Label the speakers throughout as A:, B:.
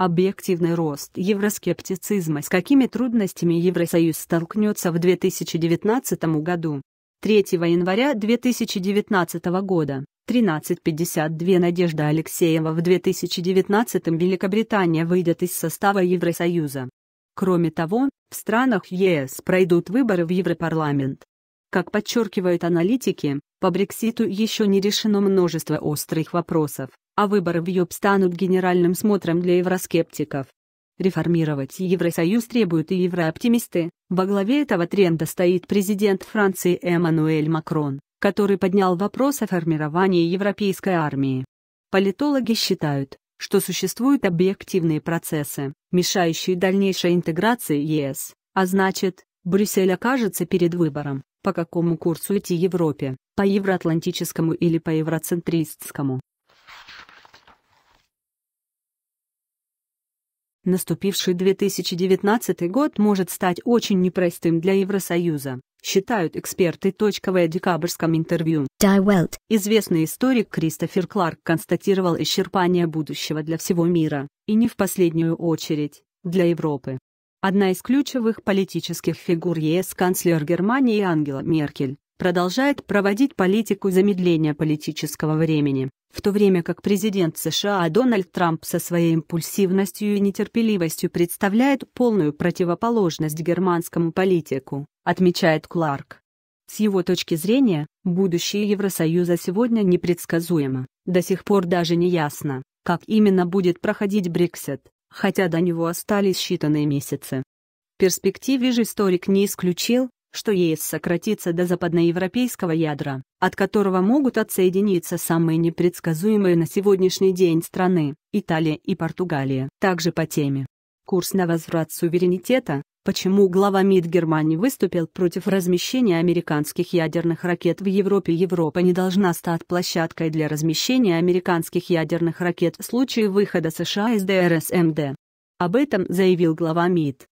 A: Объективный рост евроскептицизма с какими трудностями Евросоюз столкнется в 2019 году. 3 января 2019 года, 13.52 Надежда Алексеева в 2019 Великобритания выйдет из состава Евросоюза. Кроме того, в странах ЕС пройдут выборы в Европарламент. Как подчеркивают аналитики, по Брекситу еще не решено множество острых вопросов, а выборы в ЮП станут генеральным смотром для евроскептиков. Реформировать Евросоюз требуют и еврооптимисты. Во главе этого тренда стоит президент Франции Эммануэль Макрон, который поднял вопрос о формировании европейской армии. Политологи считают, что существуют объективные процессы, мешающие дальнейшей интеграции ЕС, а значит, Брюссель окажется перед выбором, по какому курсу идти Европе, по евроатлантическому или по евроцентристскому. Наступивший 2019 год может стать очень непростым для Евросоюза, считают эксперты. Точковое декабрьском интервью. Известный историк Кристофер Кларк констатировал исчерпание будущего для всего мира, и не в последнюю очередь, для Европы. Одна из ключевых политических фигур ЕС – канцлер Германии Ангела Меркель, продолжает проводить политику замедления политического времени, в то время как президент США Дональд Трамп со своей импульсивностью и нетерпеливостью представляет полную противоположность германскому политику, отмечает Кларк. С его точки зрения, будущее Евросоюза сегодня непредсказуемо, до сих пор даже не ясно, как именно будет проходить Брексит, хотя до него остались считанные месяцы. В перспективе же историк не исключил, что ЕС сократится до западноевропейского ядра, от которого могут отсоединиться самые непредсказуемые на сегодняшний день страны – Италия и Португалия. Также по теме. Курс на возврат суверенитета – почему глава МИД Германии выступил против размещения американских ядерных ракет в Европе. Европа не должна стать площадкой для размещения американских ядерных ракет в случае выхода США из ДРСМД. Об этом заявил глава МИД.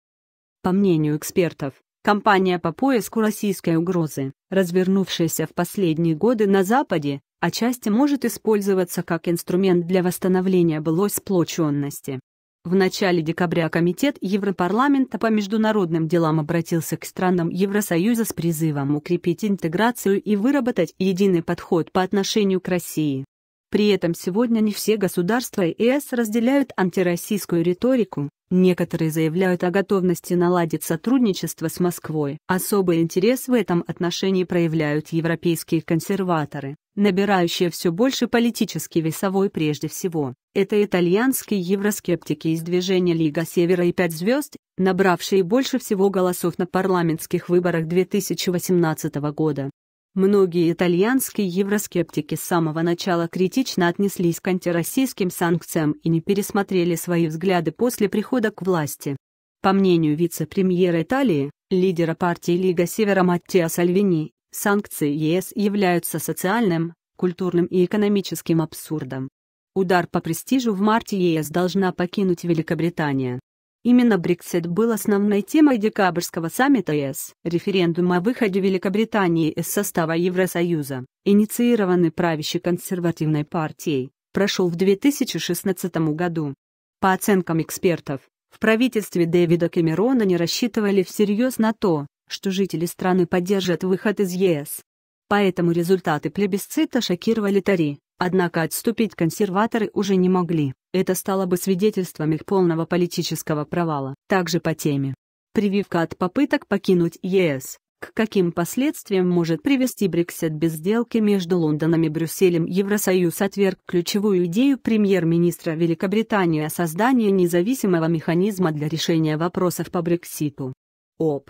A: По мнению экспертов, Компания по поиску российской угрозы, развернувшаяся в последние годы на Западе, отчасти может использоваться как инструмент для восстановления былой сплоченности. В начале декабря Комитет Европарламента по международным делам обратился к странам Евросоюза с призывом укрепить интеграцию и выработать единый подход по отношению к России. При этом сегодня не все государства ЕС разделяют антироссийскую риторику, некоторые заявляют о готовности наладить сотрудничество с Москвой. Особый интерес в этом отношении проявляют европейские консерваторы, набирающие все больше политический весовой прежде всего. Это итальянские евроскептики из движения Лига Севера и Пять звезд, набравшие больше всего голосов на парламентских выборах 2018 года. Многие итальянские евроскептики с самого начала критично отнеслись к антироссийским санкциям и не пересмотрели свои взгляды после прихода к власти. По мнению вице-премьера Италии, лидера партии Лига Севера Маттео Сальвини, санкции ЕС являются социальным, культурным и экономическим абсурдом. Удар по престижу в марте ЕС должна покинуть Великобритания. Именно Брексит был основной темой декабрьского саммита ЕС. референдума о выходе Великобритании из состава Евросоюза, инициированный правящей консервативной партией, прошел в 2016 году. По оценкам экспертов, в правительстве Дэвида Кэмерона не рассчитывали всерьез на то, что жители страны поддержат выход из ЕС. Поэтому результаты плебисцита шокировали Тари, Однако отступить консерваторы уже не могли. Это стало бы свидетельством их полного политического провала. Также по теме. Прививка от попыток покинуть ЕС. К каким последствиям может привести Брексит без сделки между Лондоном и Брюсселем? Евросоюз отверг ключевую идею премьер-министра Великобритании о создании независимого механизма для решения вопросов по Брекситу. Об.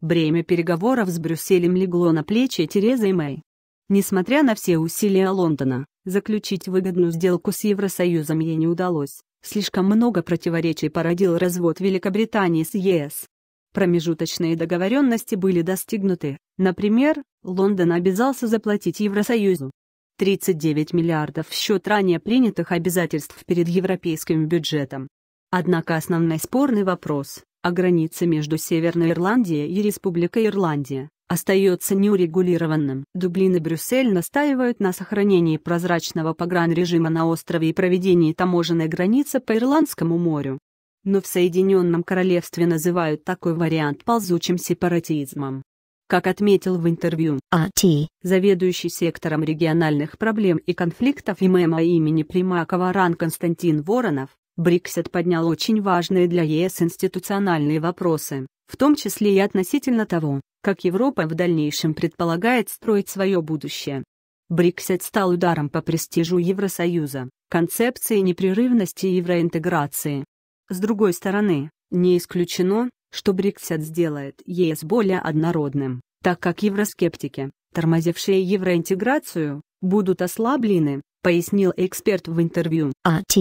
A: Бремя переговоров с Брюсселем легло на плечи Терезы Мэй. Несмотря на все усилия Лондона, заключить выгодную сделку с Евросоюзом ей не удалось. Слишком много противоречий породил развод Великобритании с ЕС. Промежуточные договоренности были достигнуты. Например, Лондон обязался заплатить Евросоюзу 39 миллиардов в счет ранее принятых обязательств перед европейским бюджетом. Однако основной спорный вопрос – о границе между Северной Ирландией и Республикой Ирландия остается неурегулированным. Дублин и Брюссель настаивают на сохранении прозрачного погранрежима на острове и проведении таможенной границы по Ирландскому морю. Но в Соединенном Королевстве называют такой вариант ползучим сепаратизмом. Как отметил в интервью А.Т. заведующий сектором региональных проблем и конфликтов ИММА имени Примакова РАН Константин Воронов, Бриксит поднял очень важные для ЕС институциональные вопросы, в том числе и относительно того, как Европа в дальнейшем предполагает строить свое будущее. Брексит стал ударом по престижу Евросоюза, концепции непрерывности евроинтеграции. С другой стороны, не исключено, что Брексит сделает ЕС более однородным, так как евроскептики, тормозившие евроинтеграцию, будут ослаблены, пояснил эксперт в интервью. АТ.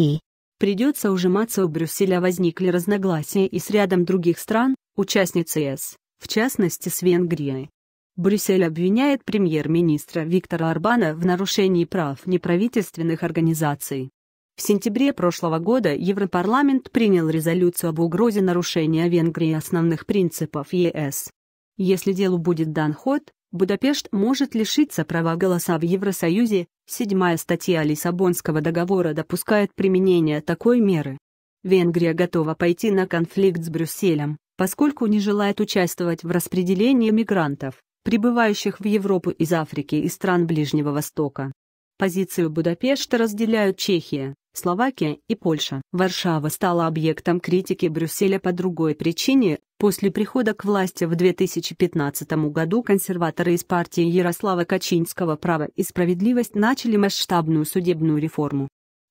A: Придется ужиматься у Брюсселя возникли разногласия и с рядом других стран, участниц ЕС, в частности с Венгрией. Брюссель обвиняет премьер-министра Виктора Орбана в нарушении прав неправительственных организаций. В сентябре прошлого года Европарламент принял резолюцию об угрозе нарушения Венгрии основных принципов ЕС. Если делу будет дан ход, Будапешт может лишиться права голоса в Евросоюзе, седьмая статья Лиссабонского договора допускает применение такой меры. Венгрия готова пойти на конфликт с Брюсселем, поскольку не желает участвовать в распределении мигрантов, прибывающих в Европу из Африки и стран Ближнего Востока. Позицию Будапешта разделяют Чехия, Словакия и Польша. Варшава стала объектом критики Брюсселя по другой причине. После прихода к власти в 2015 году консерваторы из партии Ярослава Качинского «Право и справедливость» начали масштабную судебную реформу.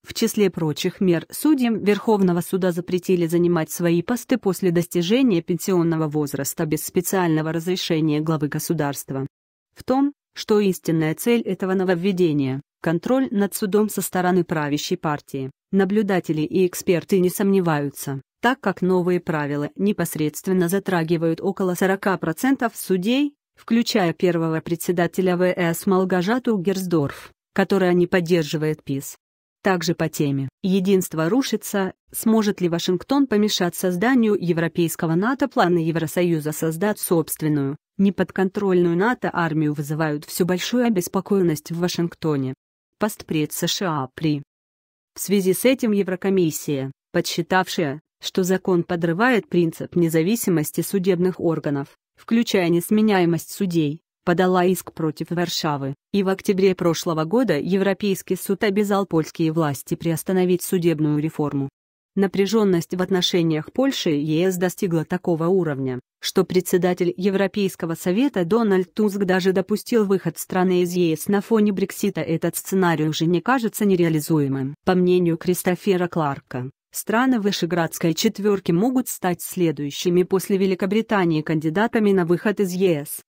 A: В числе прочих мер судьям Верховного суда запретили занимать свои посты после достижения пенсионного возраста без специального разрешения главы государства. В том, что истинная цель этого нововведения – контроль над судом со стороны правящей партии, наблюдатели и эксперты не сомневаются, так как новые правила непосредственно затрагивают около 40% судей, включая первого председателя ВС Малгажату Герсдорф, который не поддерживает ПИС. Также по теме «Единство рушится. Сможет ли Вашингтон помешать созданию европейского НАТО Планы Евросоюза создать собственную, неподконтрольную НАТО армию вызывают всю большую обеспокоенность в Вашингтоне?» Постпред США при В связи с этим Еврокомиссия, подсчитавшая, что закон подрывает принцип независимости судебных органов, включая несменяемость судей, подала иск против Варшавы, и в октябре прошлого года Европейский суд обязал польские власти приостановить судебную реформу. Напряженность в отношениях Польши и ЕС достигла такого уровня, что председатель Европейского совета Дональд Туск даже допустил выход страны из ЕС на фоне Брексита. Этот сценарий уже не кажется нереализуемым. По мнению Кристофера Кларка, страны Вышеградской четверки могут стать следующими после Великобритании кандидатами на выход из ЕС.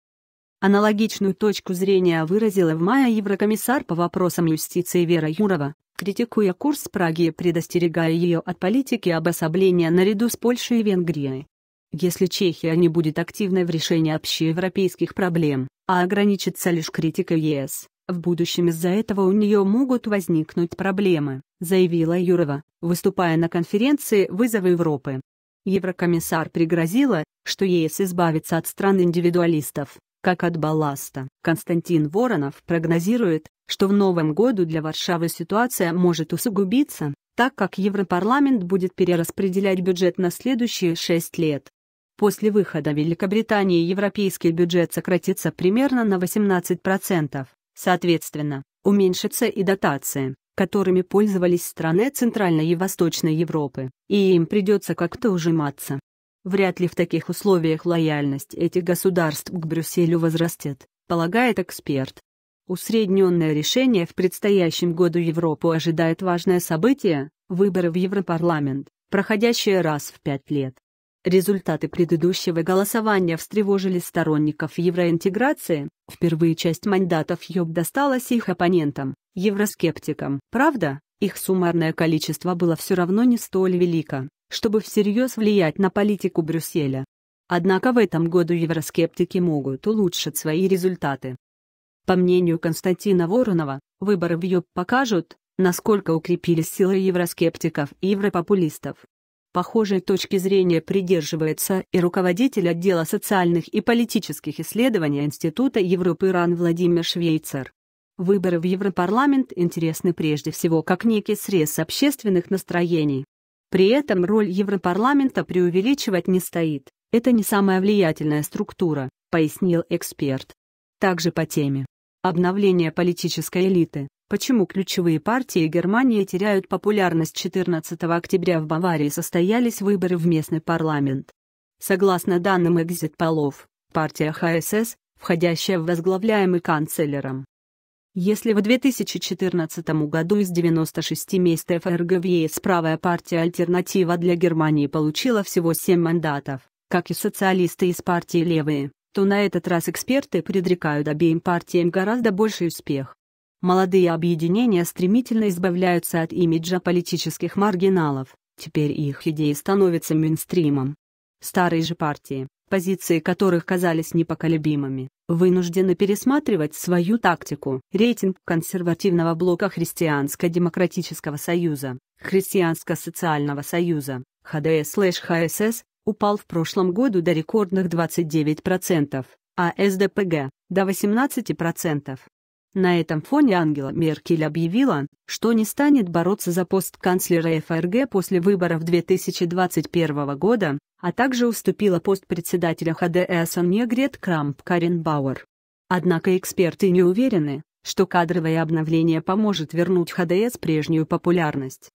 A: Аналогичную точку зрения выразила в мае еврокомиссар по вопросам юстиции Вера Юрова, критикуя курс Праги и предостерегая ее от политики обособления наряду с Польшей и Венгрией. Если Чехия не будет активной в решении общеевропейских проблем, а ограничится лишь критикой ЕС, в будущем из-за этого у нее могут возникнуть проблемы, заявила Юрова, выступая на конференции «Вызовы Европы». Еврокомиссар пригрозила, что ЕС избавится от стран индивидуалистов, как от балласта. Константин Воронов прогнозирует, что в новом году для Варшавы ситуация может усугубиться, так как Европарламент будет перераспределять бюджет на следующие шесть лет. После выхода Великобритании европейский бюджет сократится примерно на 18%, соответственно, уменьшится и дотации, которыми пользовались страны Центральной и Восточной Европы, и им придется как-то ужиматься. Вряд ли в таких условиях лояльность этих государств к Брюсселю возрастет, полагает эксперт. Усредненное решение в предстоящем году Европу ожидает важное событие – выборы в Европарламент, проходящие раз в пять лет. Результаты предыдущего голосования встревожили сторонников евроинтеграции, впервые часть мандатов ЙОБ досталась их оппонентам, евроскептикам. Правда, их суммарное количество было все равно не столь велико, чтобы всерьез влиять на политику Брюсселя. Однако в этом году евроскептики могут улучшить свои результаты. По мнению Константина Воронова, выборы в ЕП покажут, насколько укрепились силы евроскептиков и европопулистов. Похожей точки зрения придерживается и руководитель отдела социальных и политических исследований Института Европы Иран Владимир Швейцер. Выборы в Европарламент интересны прежде всего как некий срез общественных настроений, при этом роль Европарламента преувеличивать не стоит. Это не самая влиятельная структура, пояснил эксперт. Также по теме. Обновление политической элиты. Почему ключевые партии Германии теряют популярность 14 октября в Баварии состоялись выборы в местный парламент. Согласно данным экзит-полов, партия ХСС, входящая в возглавляемый канцлером если в 2014 году из 96 мест ФРГ в ЕС правая партия «Альтернатива для Германии» получила всего 7 мандатов, как и социалисты из партии «Левые», то на этот раз эксперты предрекают обеим партиям гораздо больший успех. Молодые объединения стремительно избавляются от имиджа политических маргиналов, теперь их идеи становятся мейнстримом. Старые же партии, позиции которых казались непоколебимыми, вынуждены пересматривать свою тактику. Рейтинг консервативного блока Христианско-демократического союза, Христианско-социального союза, ХДС-ХСС, упал в прошлом году до рекордных 29%, а СДПГ – до 18%. На этом фоне Ангела Меркель объявила, что не станет бороться за пост канцлера ФРГ после выборов 2021 года, а также уступила пост председателя ХДС Негрет Крамп Карен Бауэр. Однако эксперты не уверены, что кадровое обновление поможет вернуть ХДС прежнюю популярность.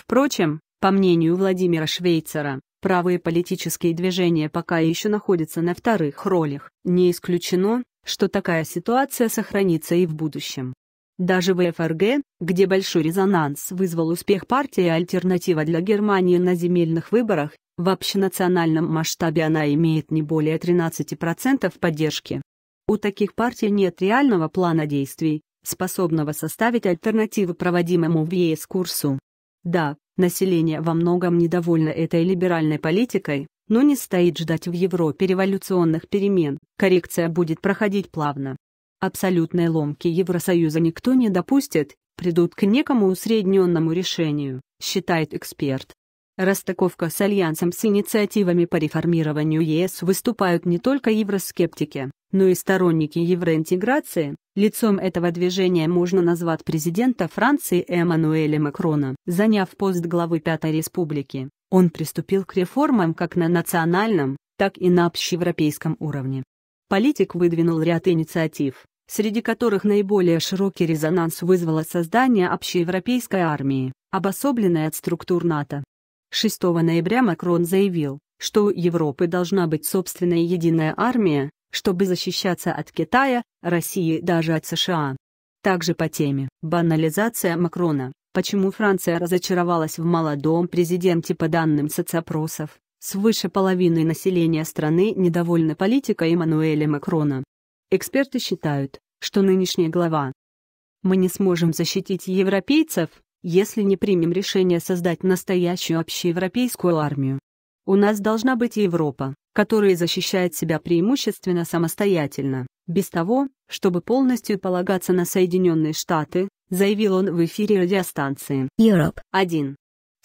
A: Впрочем, по мнению Владимира Швейцера, правые политические движения пока еще находятся на вторых ролях. Не исключено, что такая ситуация сохранится и в будущем. Даже в ФРГ, где большой резонанс вызвал успех партии «Альтернатива для Германии» на земельных выборах, в общенациональном масштабе она имеет не более 13% поддержки. У таких партий нет реального плана действий, способного составить альтернативу проводимому в ЕС курсу. Да, население во многом недовольно этой либеральной политикой, но не стоит ждать в Европе революционных перемен, коррекция будет проходить плавно. Абсолютной ломки Евросоюза никто не допустит, придут к некому усредненному решению, считает эксперт. Ростаковка с Альянсом с инициативами по реформированию ЕС выступают не только евроскептики, но и сторонники евроинтеграции. Лицом этого движения можно назвать президента Франции Эммануэля Макрона, заняв пост главы Пятой Республики. Он приступил к реформам как на национальном, так и на общеевропейском уровне. Политик выдвинул ряд инициатив, среди которых наиболее широкий резонанс вызвало создание общеевропейской армии, обособленной от структур НАТО. 6 ноября Макрон заявил, что у Европы должна быть собственная единая армия, чтобы защищаться от Китая, России даже от США. Также по теме «Банализация Макрона» почему Франция разочаровалась в молодом президенте по данным соцопросов. Свыше половины населения страны недовольны политикой Эммануэля Макрона. Эксперты считают, что нынешняя глава «Мы не сможем защитить европейцев, если не примем решение создать настоящую общеевропейскую армию. У нас должна быть Европа, которая защищает себя преимущественно самостоятельно, без того, чтобы полностью полагаться на Соединенные Штаты, заявил он в эфире радиостанции Europe 1.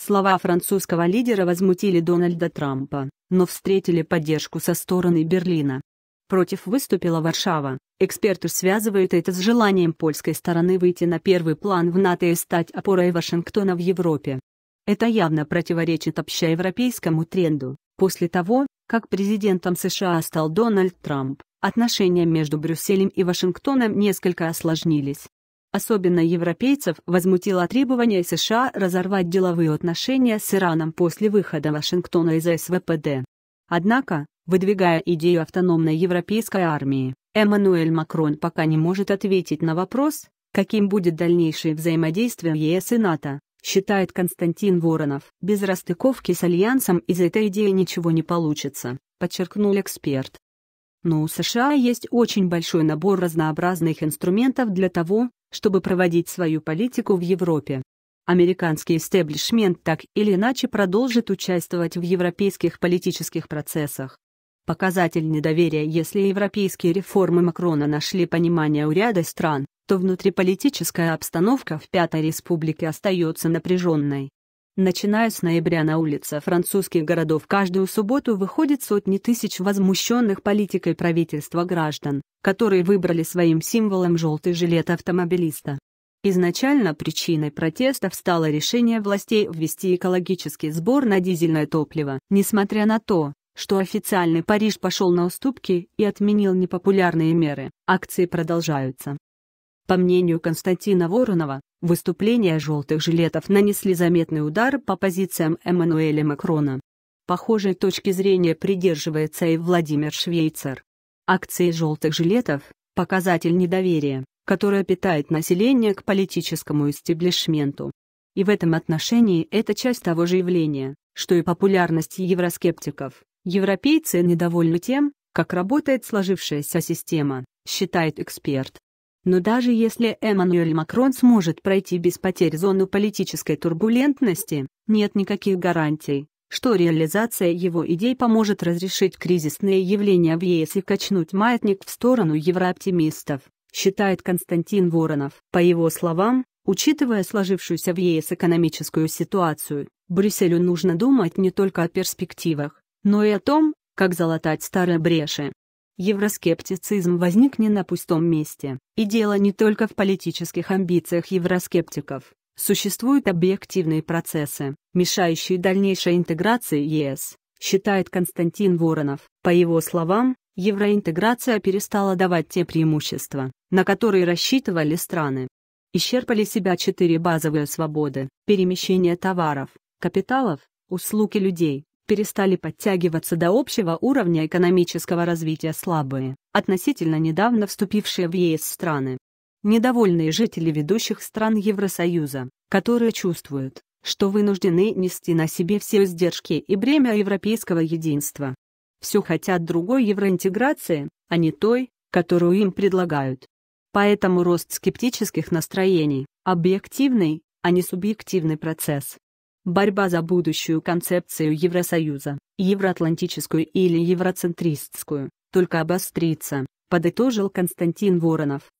A: Слова французского лидера возмутили Дональда Трампа, но встретили поддержку со стороны Берлина. Против выступила Варшава. Эксперты связывают это с желанием польской стороны выйти на первый план в НАТО и стать опорой Вашингтона в Европе. Это явно противоречит общеевропейскому тренду. После того, как президентом США стал Дональд Трамп, отношения между Брюсселем и Вашингтоном несколько осложнились. Особенно европейцев возмутило требование США разорвать деловые отношения с Ираном после выхода Вашингтона из СВПД. Однако, выдвигая идею автономной европейской армии, Эммануэль Макрон пока не может ответить на вопрос, каким будет дальнейшее взаимодействие ЕС и НАТО, считает Константин Воронов. Без расстыковки с Альянсом из этой идеи ничего не получится, подчеркнул эксперт. Но «Ну, у США есть очень большой набор разнообразных инструментов для того, чтобы проводить свою политику в Европе. Американский истеблишмент так или иначе продолжит участвовать в европейских политических процессах. Показатель недоверия Если европейские реформы Макрона нашли понимание у ряда стран, то внутриполитическая обстановка в Пятой Республике остается напряженной. Начиная с ноября на улице французских городов каждую субботу выходит сотни тысяч возмущенных политикой правительства граждан, которые выбрали своим символом желтый жилет автомобилиста. Изначально причиной протестов стало решение властей ввести экологический сбор на дизельное топливо, несмотря на то, что официальный Париж пошел на уступки и отменил непопулярные меры, акции продолжаются. По мнению Константина Воронова, Выступления «желтых жилетов» нанесли заметный удар по позициям Эммануэля Макрона. Похожей точки зрения придерживается и Владимир Швейцер. Акции «желтых жилетов» – показатель недоверия, которое питает население к политическому истеблишменту. И в этом отношении это часть того же явления, что и популярность евроскептиков. Европейцы недовольны тем, как работает сложившаяся система, считает эксперт. Но даже если Эммануэль Макрон сможет пройти без потерь зону политической турбулентности, нет никаких гарантий, что реализация его идей поможет разрешить кризисные явления в ЕС и качнуть маятник в сторону еврооптимистов, считает Константин Воронов. По его словам, учитывая сложившуюся в ЕС экономическую ситуацию, Брюсселю нужно думать не только о перспективах, но и о том, как залатать старые бреши. Евроскептицизм возник не на пустом месте, и дело не только в политических амбициях евроскептиков. Существуют объективные процессы, мешающие дальнейшей интеграции ЕС, считает Константин Воронов. По его словам, евроинтеграция перестала давать те преимущества, на которые рассчитывали страны. Исчерпали себя четыре базовые свободы – перемещение товаров, капиталов, услуг и людей, перестали подтягиваться до общего уровня экономического развития слабые, относительно недавно вступившие в ЕС страны. Недовольные жители ведущих стран Евросоюза, которые чувствуют, что вынуждены нести на себе все издержки и бремя европейского единства. Все хотят другой евроинтеграции, а не той, которую им предлагают. Поэтому рост скептических настроений – объективный, а не субъективный процесс борьба за будущую концепцию Евросоюза, евроатлантическую или евроцентристскую, только обострится, подытожил Константин Воронов.